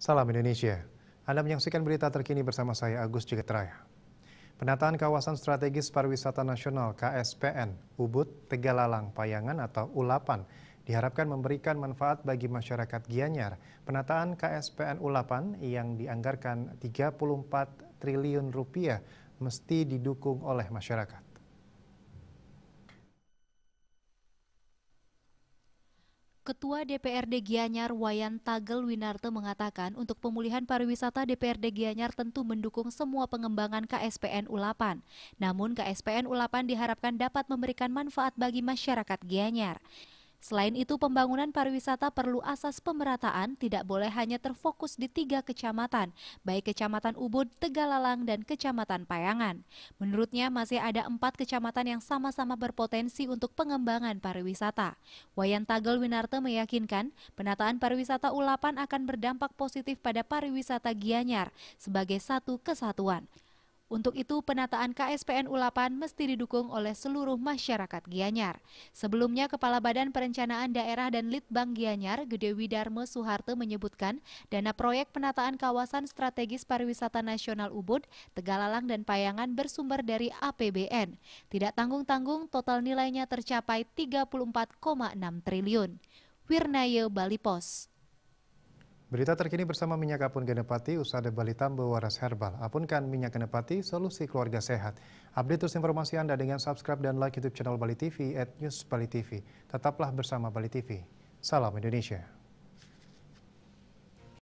Salam Indonesia. Anda menyaksikan berita terkini bersama saya Agus Jigetraya. Penataan Kawasan Strategis Pariwisata Nasional KSPN Ubud Tegalalang Payangan atau Ulapan diharapkan memberikan manfaat bagi masyarakat Gianyar. Penataan KSPN Ulapan yang dianggarkan 34 triliun rupiah mesti didukung oleh masyarakat. Ketua DPRD Gianyar Wayan Tagel Winarte mengatakan untuk pemulihan pariwisata DPRD Gianyar tentu mendukung semua pengembangan KSPN Ulapan. Namun KSPN Ulapan diharapkan dapat memberikan manfaat bagi masyarakat Gianyar. Selain itu, pembangunan pariwisata perlu asas pemerataan, tidak boleh hanya terfokus di tiga kecamatan, baik Kecamatan Ubud, Tegalalang, dan Kecamatan Payangan. Menurutnya, masih ada empat kecamatan yang sama-sama berpotensi untuk pengembangan pariwisata. Wayan Tagel Winarte meyakinkan, penataan pariwisata ulapan akan berdampak positif pada pariwisata Gianyar sebagai satu kesatuan. Untuk itu, penataan KSPN Ulapan mesti didukung oleh seluruh masyarakat Gianyar. Sebelumnya, Kepala Badan Perencanaan Daerah dan Litbang Gianyar, Gede Widarmo Suharte menyebutkan, dana proyek penataan kawasan strategis pariwisata nasional Ubud, Tegalalang, dan Payangan bersumber dari APBN. Tidak tanggung-tanggung, total nilainya tercapai 34,6 triliun. Wirnaye Bali Pos. Berita terkini bersama Minyak Apun Genepati, Usada Balitambo Waras Herbal. Apunkan Minyak Genepati, solusi keluarga sehat. Update terus informasi Anda dengan subscribe dan like YouTube channel Bali TV at News Bali TV. Tetaplah bersama Bali TV. Salam Indonesia.